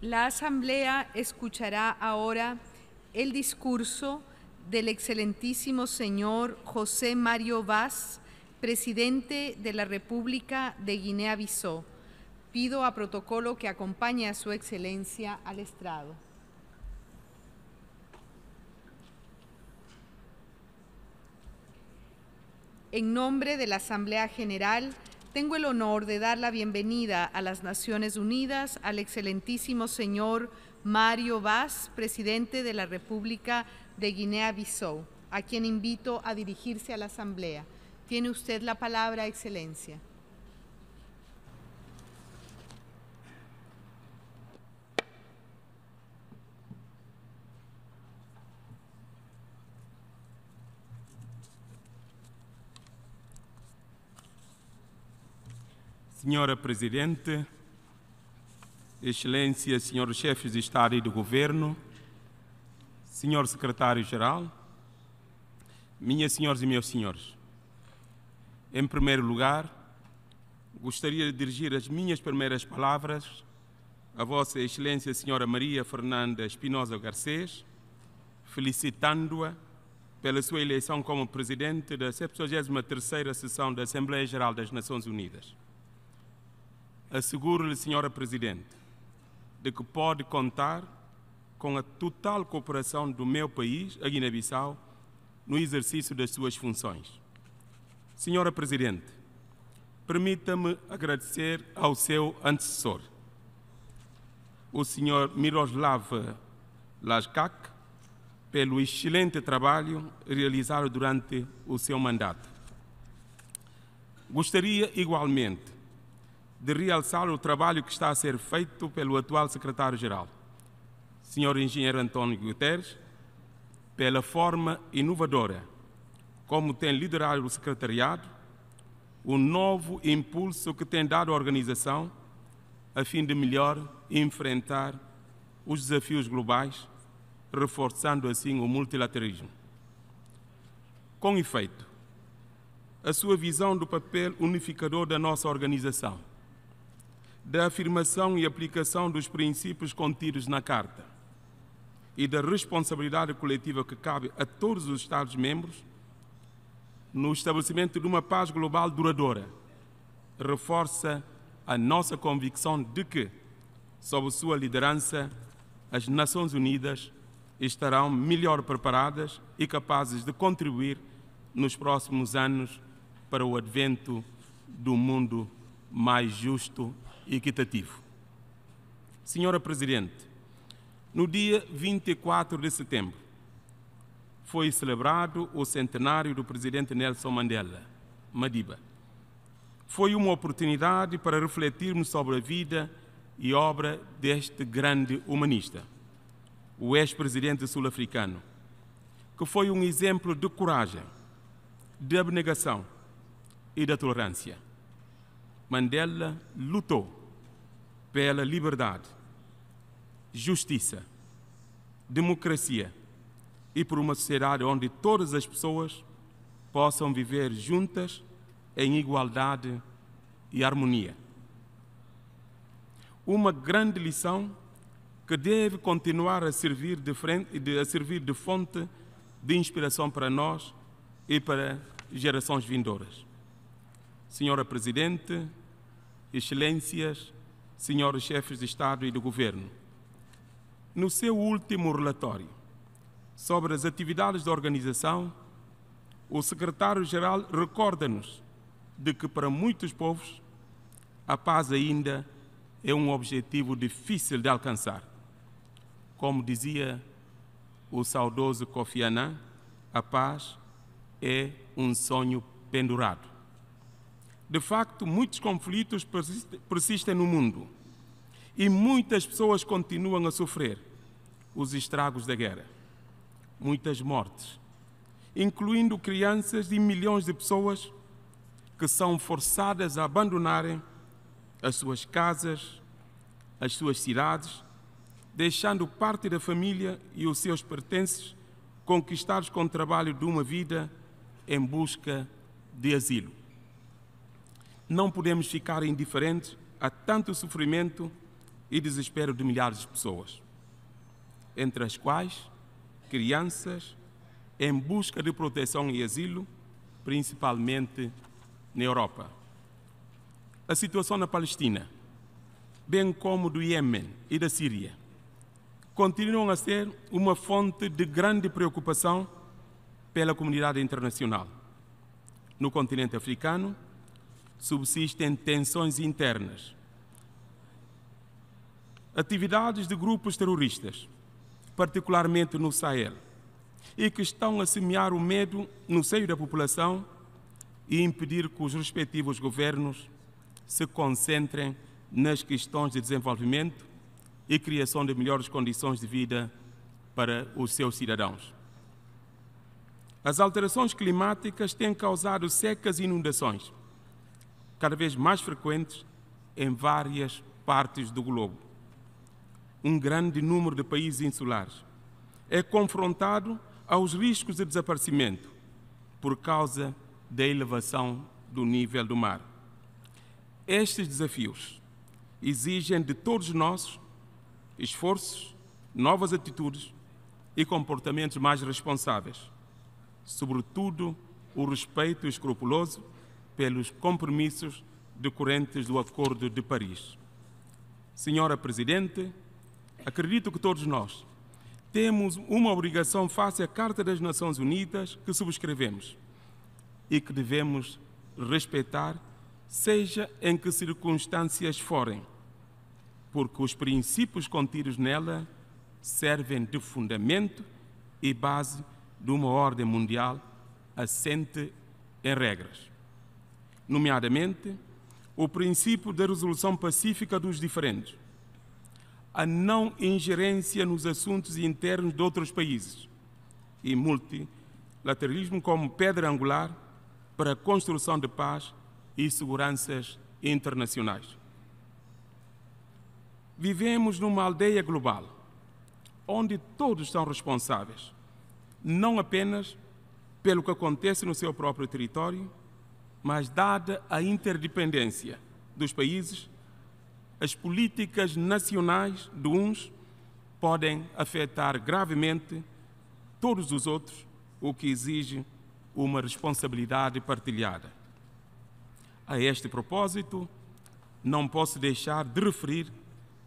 La Asamblea escuchará ahora el discurso del excelentísimo señor José Mario Vaz, presidente de la República de Guinea-Bissau. Pido a protocolo que acompañe a su excelencia al estrado. En nombre de la Asamblea General, tengo el honor de dar la bienvenida a las Naciones Unidas al excelentísimo señor Mario Vaz, presidente de la República de Guinea-Bissau, a quien invito a dirigirse a la Asamblea. Tiene usted la palabra, Excelencia. Senhora Presidente, Excelência, senhores chefes de Estado e de Governo, Senhor Secretário-Geral, minhas senhoras e meus senhores, em primeiro lugar, gostaria de dirigir as minhas primeiras palavras a Vossa Excelência Senhora Maria Fernanda Espinosa Garcês, felicitando-a pela sua eleição como Presidente da 73ª Sessão da Assembleia Geral das Nações Unidas. Asseguro-lhe, Senhora Presidente, de que pode contar com a total cooperação do meu país, a Guiné-Bissau, no exercício das suas funções. Senhora Presidente, permita-me agradecer ao seu antecessor, o Sr. Miroslav Laskak, pelo excelente trabalho realizado durante o seu mandato. Gostaria igualmente de realçar o trabalho que está a ser feito pelo atual secretário-geral, Sr. Engenheiro António Guterres, pela forma inovadora como tem liderado o secretariado, o novo impulso que tem dado à organização a fim de melhor enfrentar os desafios globais, reforçando assim o multilateralismo. Com efeito, a sua visão do papel unificador da nossa organização da afirmação e aplicação dos princípios contidos na Carta e da responsabilidade coletiva que cabe a todos os Estados-membros no estabelecimento de uma paz global duradoura, reforça a nossa convicção de que, sob sua liderança, as Nações Unidas estarão melhor preparadas e capazes de contribuir nos próximos anos para o advento do mundo mais justo equitativo. Senhora Presidente, no dia 24 de setembro foi celebrado o centenário do presidente Nelson Mandela, Madiba. Foi uma oportunidade para refletirmos sobre a vida e obra deste grande humanista, o ex-presidente sul-africano, que foi um exemplo de coragem, de abnegação e da tolerância. Mandela lutou pela liberdade, justiça, democracia e por uma sociedade onde todas as pessoas possam viver juntas em igualdade e harmonia. Uma grande lição que deve continuar a servir de, frente, a servir de fonte de inspiração para nós e para gerações vindouras. Senhora Presidente, Excelências, senhores chefes de Estado e de Governo. No seu último relatório sobre as atividades da organização, o secretário-geral recorda-nos de que para muitos povos a paz ainda é um objetivo difícil de alcançar. Como dizia o saudoso Kofi Annan, a paz é um sonho pendurado. De facto, muitos conflitos persistem no mundo e muitas pessoas continuam a sofrer os estragos da guerra. Muitas mortes, incluindo crianças e milhões de pessoas que são forçadas a abandonarem as suas casas, as suas cidades, deixando parte da família e os seus pertences conquistados com o trabalho de uma vida em busca de asilo não podemos ficar indiferentes a tanto sofrimento e desespero de milhares de pessoas, entre as quais crianças em busca de proteção e asilo, principalmente na Europa. A situação na Palestina, bem como do Iêmen e da Síria, continuam a ser uma fonte de grande preocupação pela comunidade internacional. No continente africano, subsistem tensões internas. Atividades de grupos terroristas, particularmente no Sahel, e que estão a semear o medo no seio da população e impedir que os respectivos governos se concentrem nas questões de desenvolvimento e criação de melhores condições de vida para os seus cidadãos. As alterações climáticas têm causado secas e inundações cada vez mais frequentes em várias partes do globo. Um grande número de países insulares é confrontado aos riscos de desaparecimento por causa da elevação do nível do mar. Estes desafios exigem de todos nós esforços, novas atitudes e comportamentos mais responsáveis, sobretudo o respeito escrupuloso pelos compromissos decorrentes do Acordo de Paris. Senhora Presidente, acredito que todos nós temos uma obrigação face à Carta das Nações Unidas que subscrevemos e que devemos respeitar, seja em que circunstâncias forem, porque os princípios contidos nela servem de fundamento e base de uma ordem mundial assente em regras nomeadamente o princípio da resolução pacífica dos diferentes, a não ingerência nos assuntos internos de outros países e multilateralismo como pedra angular para a construção de paz e seguranças internacionais. Vivemos numa aldeia global, onde todos são responsáveis, não apenas pelo que acontece no seu próprio território, mas dada a interdependência dos países, as políticas nacionais de uns podem afetar gravemente todos os outros, o que exige uma responsabilidade partilhada. A este propósito, não posso deixar de referir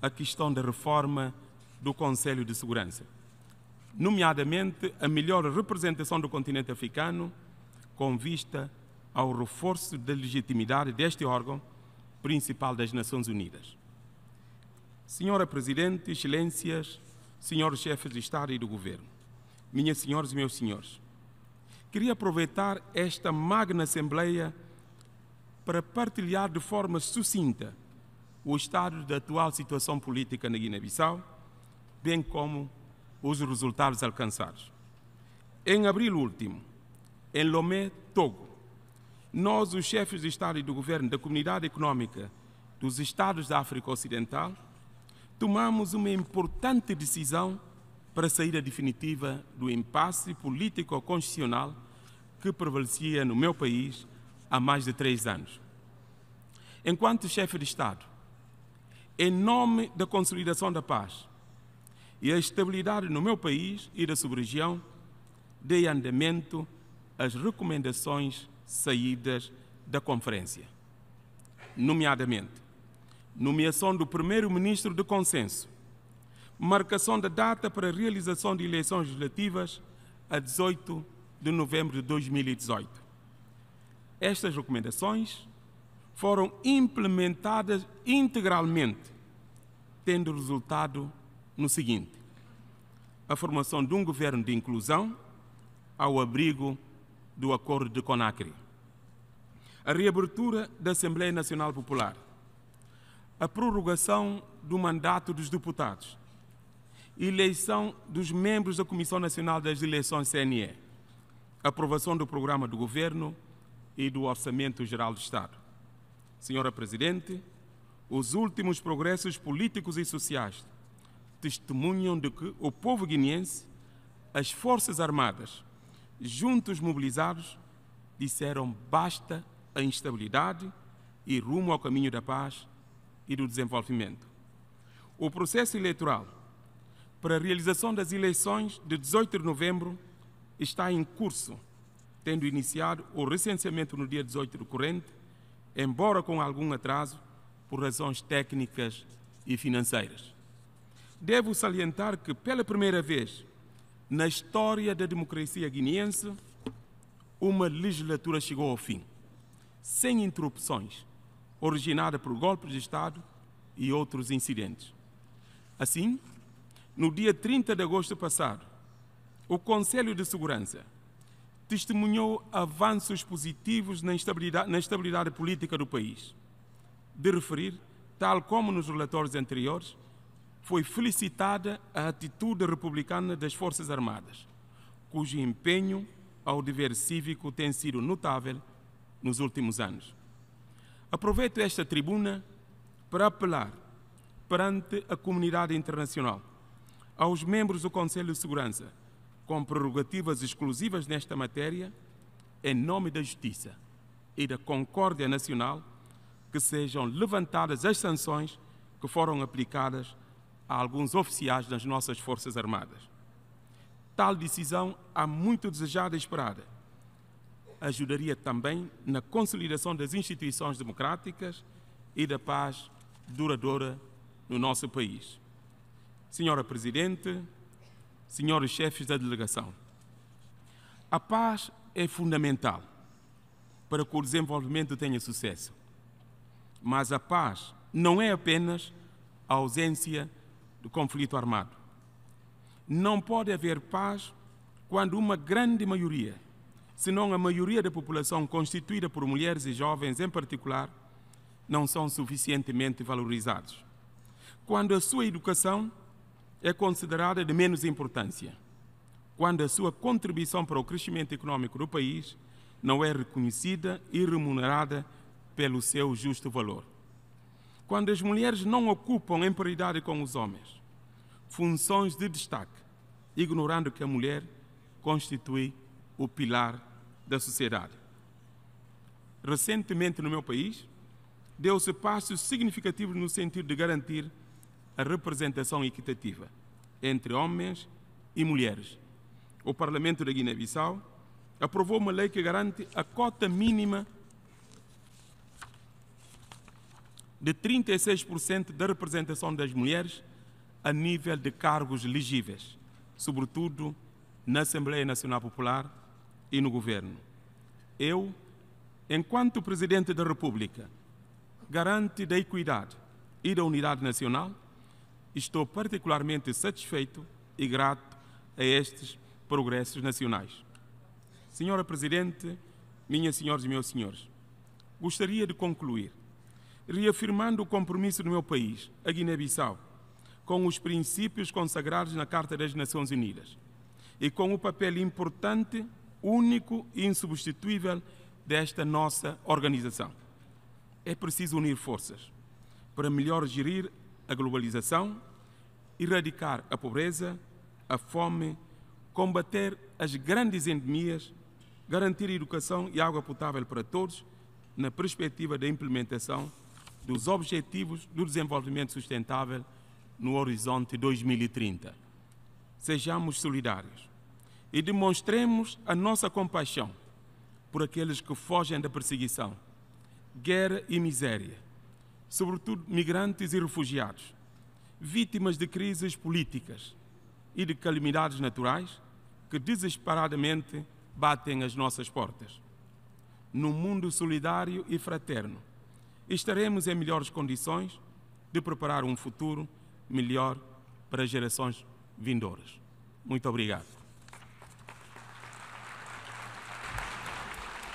a questão da reforma do Conselho de Segurança, nomeadamente a melhor representação do continente africano com vista ao reforço da legitimidade deste órgão principal das Nações Unidas. Senhora Presidente, Excelências, senhores chefes de Estado e do Governo, minhas senhoras e meus senhores, queria aproveitar esta magna Assembleia para partilhar de forma sucinta o estado da atual situação política na Guiné-Bissau, bem como os resultados alcançados. Em abril último, em Lomé, Togo, nós, os chefes de Estado e do governo da comunidade Económica dos Estados da África Ocidental, tomamos uma importante decisão para a definitiva do impasse político-constitucional que prevalecia no meu país há mais de três anos. Enquanto chefe de Estado, em nome da consolidação da paz e a estabilidade no meu país e da sub-região, dei andamento às recomendações saídas da conferência, nomeadamente nomeação do primeiro-ministro de consenso, marcação da data para a realização de eleições legislativas a 18 de novembro de 2018. Estas recomendações foram implementadas integralmente, tendo resultado no seguinte: a formação de um governo de inclusão ao abrigo do Acordo de Conakry. A reabertura da Assembleia Nacional Popular. A prorrogação do mandato dos deputados. Eleição dos membros da Comissão Nacional das Eleições CNE. Aprovação do programa do governo e do Orçamento Geral do Estado. Senhora Presidente, os últimos progressos políticos e sociais testemunham de que o povo guineense, as Forças Armadas, juntos mobilizados, disseram basta à instabilidade e rumo ao caminho da paz e do desenvolvimento. O processo eleitoral para a realização das eleições de 18 de novembro está em curso, tendo iniciado o recenseamento no dia 18 do corrente, embora com algum atraso por razões técnicas e financeiras. Devo salientar que, pela primeira vez, na história da democracia guineense, uma legislatura chegou ao fim, sem interrupções, originada por golpes de Estado e outros incidentes. Assim, no dia 30 de agosto passado, o Conselho de Segurança testemunhou avanços positivos na estabilidade, na estabilidade política do país. De referir, tal como nos relatórios anteriores, foi felicitada a atitude republicana das Forças Armadas, cujo empenho ao dever cívico tem sido notável nos últimos anos. Aproveito esta tribuna para apelar perante a comunidade internacional, aos membros do Conselho de Segurança, com prerrogativas exclusivas nesta matéria, em nome da justiça e da concórdia nacional, que sejam levantadas as sanções que foram aplicadas a alguns oficiais das nossas Forças Armadas. Tal decisão, há muito desejada e esperada, ajudaria também na consolidação das instituições democráticas e da paz duradoura no nosso país. Senhora Presidente, senhores chefes da delegação, a paz é fundamental para que o desenvolvimento tenha sucesso. Mas a paz não é apenas a ausência do conflito armado. Não pode haver paz quando uma grande maioria, se não a maioria da população constituída por mulheres e jovens em particular, não são suficientemente valorizados. Quando a sua educação é considerada de menos importância. Quando a sua contribuição para o crescimento econômico do país não é reconhecida e remunerada pelo seu justo valor quando as mulheres não ocupam em paridade com os homens funções de destaque, ignorando que a mulher constitui o pilar da sociedade. Recentemente no meu país, deu-se passos significativos no sentido de garantir a representação equitativa entre homens e mulheres. O Parlamento da Guiné-Bissau aprovou uma lei que garante a cota mínima de 36% da representação das mulheres a nível de cargos legíveis, sobretudo na Assembleia Nacional Popular e no governo. Eu, enquanto Presidente da República, garante da equidade e da unidade nacional, estou particularmente satisfeito e grato a estes progressos nacionais. Senhora Presidente, minhas senhoras e meus senhores, gostaria de concluir reafirmando o compromisso do meu país, a Guiné-Bissau, com os princípios consagrados na Carta das Nações Unidas e com o papel importante, único e insubstituível desta nossa organização. É preciso unir forças para melhor gerir a globalização, erradicar a pobreza, a fome, combater as grandes endemias, garantir educação e água potável para todos, na perspectiva da implementação dos Objetivos do Desenvolvimento Sustentável no horizonte 2030. Sejamos solidários e demonstremos a nossa compaixão por aqueles que fogem da perseguição, guerra e miséria, sobretudo migrantes e refugiados, vítimas de crises políticas e de calamidades naturais que desesperadamente batem as nossas portas. Num mundo solidário e fraterno, estaremos em melhores condições de preparar um futuro melhor para gerações vindouras. Muito obrigado.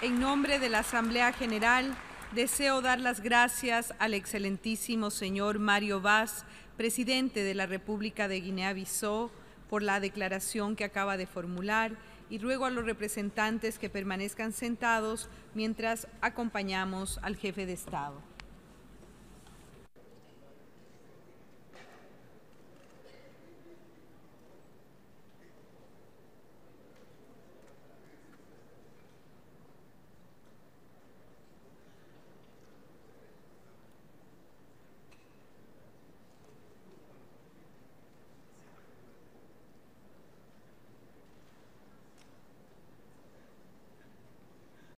Em nome da Assembleia Asamblea General, desejo dar las graças ao excelentíssimo Senhor Mario Vaz, presidente da República de guiné bissau por a declaração que acaba de formular y ruego a los representantes que permanezcan sentados mientras acompañamos al jefe de Estado.